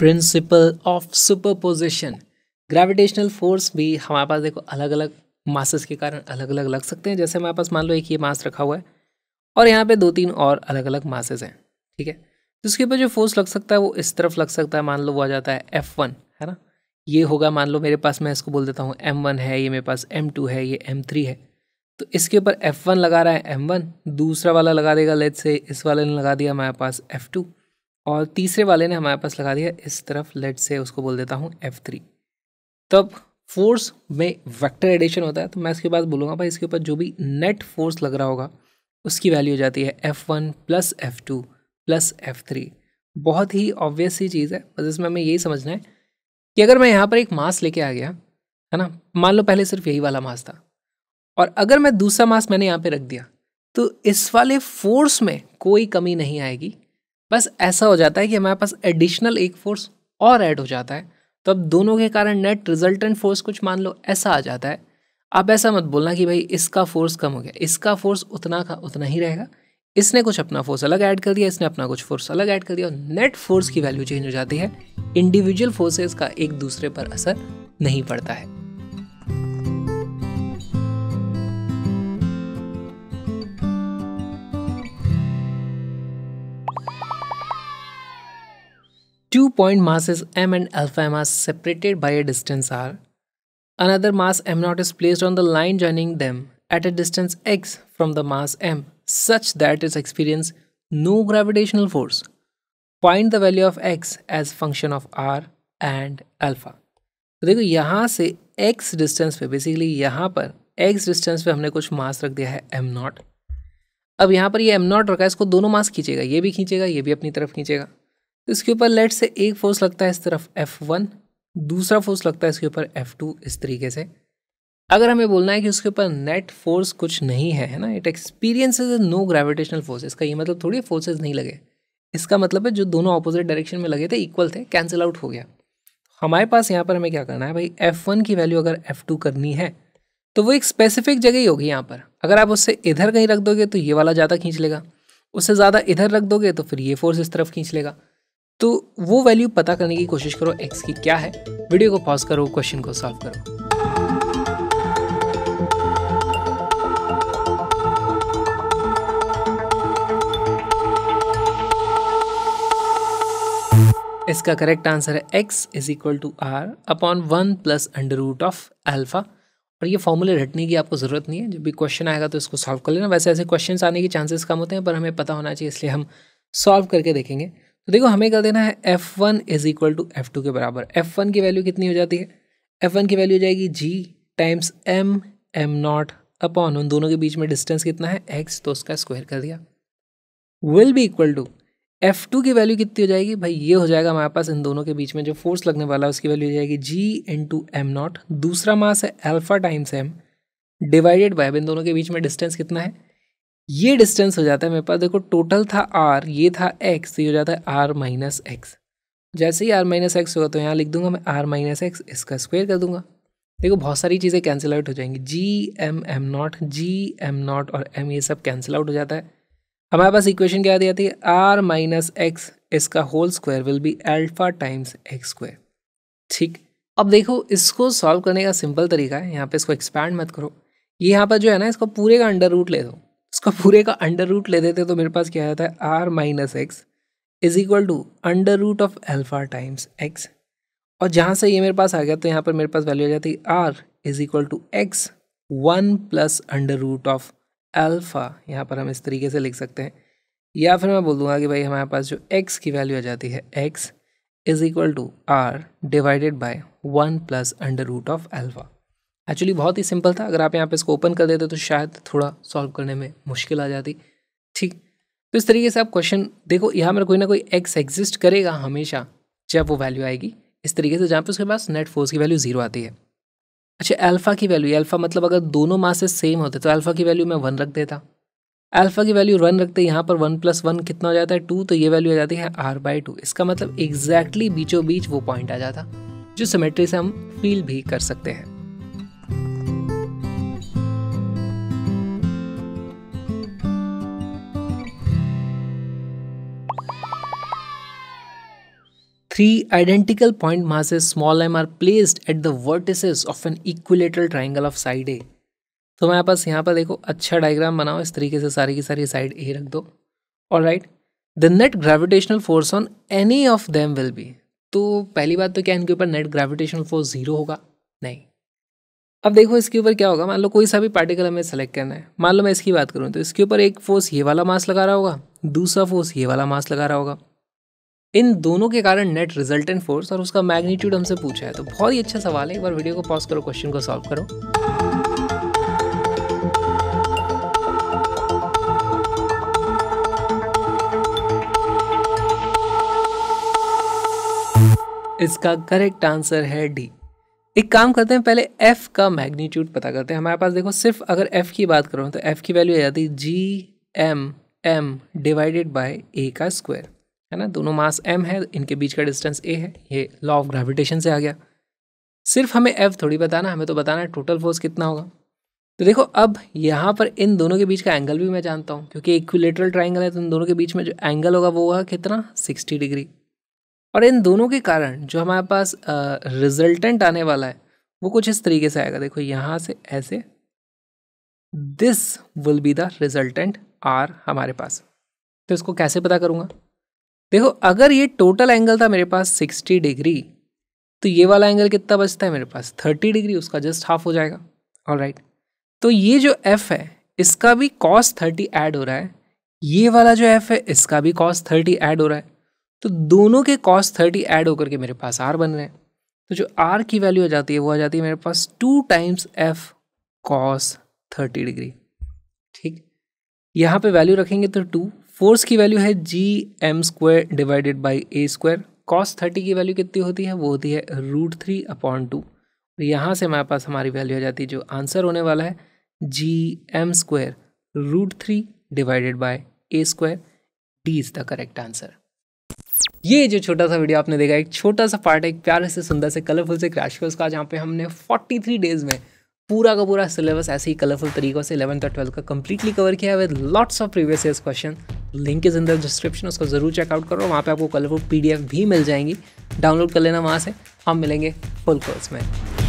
Principal of superposition gravitational force भी हमारे पास देखो अलग अलग मासेस के कारण अलग अलग लग सकते हैं जैसे हमारे पास मान लो एक ये मास रखा हुआ है और यहाँ पे दो तीन और अलग अलग मासेस हैं ठीक है तो इसके ऊपर जो फोर्स लग सकता है वो इस तरफ लग सकता है मान लो वो आ जाता है एफ वन है ना ये होगा मान लो मेरे पास मैं इसको बोल देता हूँ एम वन है ये मेरे पास एम टू है ये एम थ्री है तो इसके ऊपर एफ वन लगा रहा है एम वन दूसरा वाला लगा देगा लेट से इस वाले ने लगा दिया हमारे पास एफ टू और तीसरे वाले ने हमारे पास लगा दिया इस तरफ लेट से उसको बोल देता हूँ एफ थ्री तब फोर्स में वेक्टर एडिशन होता है तो मैं इसके बाद बोलूँगा भाई इसके ऊपर जो भी नेट फोर्स लग रहा होगा उसकी वैल्यू हो जाती है F one plus F two plus F three बहुत ही ऑब्वियस ही चीज़ है बस इसमें हमें यही समझना है कि अगर मैं यहाँ पर एक मास लेके आ गया है ना मान लो पहले सिर्फ यही वाला मास था और अगर मैं दूसरा मास मैंने यहाँ पर रख दिया तो इस वाले फोर्स में कोई कमी नहीं आएगी बस ऐसा हो जाता है कि हमारे पास एडिशनल एक फोर्स और ऐड हो जाता है तो अब दोनों के कारण नेट रिजल्टेंट फोर्स कुछ मान लो ऐसा आ जाता है आप ऐसा मत बोलना कि भाई इसका फोर्स कम हो गया इसका फोर्स उतना का उतना ही रहेगा इसने कुछ अपना फोर्स अलग ऐड कर दिया इसने अपना कुछ फोर्स अलग ऐड कर दिया और नेट फोर्स की वैल्यू चेंज हो जाती है इंडिविजुअल फोर्सेस का एक दूसरे पर असर नहीं पड़ता है Two point masses m and alpha m are separated by a distance r. Another mass m0 is placed on the line joining them at a distance x from the mass m such that it experiences no gravitational force. Find the value of x as function of r and alpha. तो देखो यहाँ से x distance पे basically यहाँ पर x distance पे हमने कुछ मास रख दिया है एम नॉट अब यहाँ पर ये एम नॉट रखा है इसको दोनों मास खींचेगा ये भी खींचेगा ये भी अपनी तरफ खींचेगा इसके ऊपर लेट से एक फोर्स लगता है इस तरफ एफ़ वन दूसरा फोर्स लगता है इसके ऊपर एफ़ टू इस तरीके से अगर हमें बोलना है कि उसके ऊपर नेट फोर्स कुछ नहीं है है ना it experience is no gravitational force इसका ये मतलब थोड़ी फोर्सेज नहीं लगे इसका मतलब है जो दोनों अपोजिट डायरेक्शन में लगे थे इक्वल थे कैंसिल आउट हो गया हमारे पास यहाँ पर हमें क्या करना है भाई वन की वैल्यू अगर टू करनी है तो वो एक स्पेसिफिक जगह ही होगी यहाँ पर अगर आप उससे इधर कहीं रख दोगे तो ये वाला ज़्यादा खींच लेगा उससे ज़्यादा इधर रख दोगे तो फिर ये फोर्स इस तरफ खींच लेगा तो वो वैल्यू पता करने की कोशिश करो एक्स की क्या है वीडियो को पॉज करो क्वेश्चन को सॉल्व करो इसका करेक्ट आंसर है x is equal to R upon one plus under root of alpha और ये फॉर्मूले रटने की आपको ज़रूरत नहीं है जब भी क्वेश्चन आएगा तो इसको सॉल्व कर लेना वैसे ऐसे क्वेश्चन आने के चांसेस कम होते हैं पर हमें पता होना चाहिए इसलिए हम सॉल्व करके देखेंगे तो देखो हमें कर देना है F one is equal to F two के बराबर एफ वन की वैल्यू कितनी हो जाती है एफ वन की वैल्यू हो जाएगी G times M M naught upon उन दोनों के बीच में डिस्टेंस कितना है एक्स तो उसका स्क्वायर कर दिया will be equal to F two की वैल्यू कितनी हो जाएगी भाई ये हो जाएगा हमारे पास इन दोनों के बीच में जो फोर्स लगने वाला है उसकी वैल्यू हो जाएगी G into M naught दूसरा मास है alpha times M divided by इन दोनों के बीच में डिस्टेंस कितना है ये डिस्टेंस हो जाता है मेरे पास देखो टोटल था आर ये था एक्स ये हो जाता है आर माइनस एक्स जैसे ही आर माइनस एक्स होगा तो यहाँ लिख दूंगा मैं आर माइनस एक्स इसका स्क्वायर कर दूंगा देखो बहुत सारी चीज़ें कैंसिल आउट हो जाएंगी G M M naught G M naught और एम ये सब कैंसिल आउट हो जाता है हमारे पास इक्वेशन क्या आती जाती है आर माइनस एक्स इसका whole square will be alpha times X square ठीक अब देखो इसको सॉल्व करने का सिंपल तरीका है यहाँ पे इसको एक्सपैंड मत करो ये यहाँ पर जो है ना इसको पूरे का अंडर रूट ले दो उसका पूरे का अंडर रूट ले देते तो मेरे पास क्या आता है R minus X is equal to under root of alpha times X और जहाँ से ये मेरे पास आ गया तो यहाँ पर मेरे पास वैल्यू आ जाती है R is equal to X one plus under root of alpha यहाँ पर हम इस तरीके से लिख सकते हैं या फिर मैं बोल दूंगा कि भाई हमारे पास जो एक्स की वैल्यू आ जाती है X is equal to R divided by one plus under root of alpha actually बहुत ही सिंपल था अगर आप यहाँ पे इसको ओपन कर देते तो शायद थोड़ा सॉल्व करने में मुश्किल आ जाती ठीक तो इस तरीके से आप क्वेश्चन देखो यहाँ मेरा कोई ना कोई एक्स एग्जिस्ट करेगा हमेशा जब वो वैल्यू आएगी इस तरीके से जहाँ पे उसके पास नेट फोर्स की वैल्यू जीरो आती है अच्छा अल्फ़ा की वैल्यू अल्फ़ा मतलब अगर दोनों मासेस सेम होते तो अल्फ़ा की वैल्यू मैं वन रख देता अल्फ़ा की वैल्यू वन रखते यहाँ पर वन प्लस वन कितना हो जाता है टू तो ये वैल्यू आ जाती है आर बाई टू इसका मतलब एग्जैक्टली बीचों बीच वो पॉइंट आ जाता जो सिमेट्री से हम फील भी कर सकते हैं three identical point masses small m are placed at the vertices of an equilateral triangle of side A. तो मैं पास यहाँ पर देखो अच्छा डायग्राम बनाओ इस तरीके से सारी की सारी साइड ए रख दो और right the net gravitational force on any of them will be तो पहली बात तो क्या इनके ऊपर नेट ग्रेविटेशनल फोर्स जीरो होगा नहीं अब देखो इसके ऊपर क्या होगा मान लो कोई सा भी पार्टिकल हमें सेलेक्ट करना है मान लो मैं इसकी बात करूँ तो इसके ऊपर एक फोर्स ये वाला मास लगा रहा होगा दूसरा फोर्स ये वाला मास लगा रहा होगा इन दोनों के कारण नेट रिजल्टेंट फोर्स और उसका मैग्नीट्यूड हमसे पूछा है तो बहुत ही अच्छा सवाल है एक बार वीडियो को पॉज करो क्वेश्चन को सॉल्व करो इसका करेक्ट आंसर है डी एक काम करते हैं पहले एफ का मैग्नीट्यूड पता करते हैं हमारे पास देखो सिर्फ अगर एफ की बात करो तो एफ की वैल्यू आ जाती है G M M divided by A का स्क्वायर है ना दोनों मास एम है इनके बीच का डिस्टेंस ए है ये लॉ ऑफ ग्रेविटेशन से आ गया सिर्फ हमें एफ थोड़ी बताना हमें तो बताना है टोटल फोर्स कितना होगा तो देखो अब यहाँ पर इन दोनों के बीच का एंगल भी मैं जानता हूँ क्योंकि इक्विलेटरल ट्राइंगल है तो इन दोनों के बीच में जो एंगल होगा वो होगा कितना सिक्सटी डिग्री और इन दोनों के कारण जो हमारे पास रिजल्टेंट आने वाला है वो कुछ इस तरीके से आएगा देखो यहाँ से ऐसे this will be the resultant R हमारे पास तो इसको कैसे पता करूँगा देखो अगर ये टोटल एंगल था मेरे पास 60 डिग्री तो ये वाला एंगल कितना बचता है मेरे पास 30 डिग्री उसका जस्ट हाफ हो जाएगा ऑल राइट right. तो ये जो एफ है इसका भी कॉस 30 ऐड हो रहा है ये वाला जो एफ है इसका भी कॉस 30 ऐड हो रहा है तो दोनों के कॉस 30 ऐड होकर के मेरे पास आर बन रहे हैं तो जो आर की वैल्यू आ जाती है वो आ जाती है मेरे पास two times F cos thirty degree ठीक यहाँ पे वैल्यू रखेंगे तो टू फोर्स की वैल्यू है G M square divided by A square cos thirty की वैल्यू कितनी होती है वो होती है रूट थ्री अपॉन टू और तो यहाँ से हमारे पास हमारी वैल्यू आ जाती है जो आंसर होने वाला है G M square root three divided by A square D is the correct answer ये जो छोटा सा वीडियो आपने देखा एक छोटा सा पार्ट एक प्यारे से सुंदर से कलरफुल से क्रैश कोर्स का जहाँ पे हमने 43 डेज में पूरा का पूरा सिलेबस ऐसे ही कलरफुल तरीक़ों से 11th और 12th का कंप्लीटली कवर किया है with lots of previous year question link is in the description उसको ज़रूर चेकआउट करो वहाँ पे आपको कलरफुल पीडीएफ भी मिल जाएंगी डाउनलोड कर लेना वहाँ से हम मिलेंगे फुल कोर्स में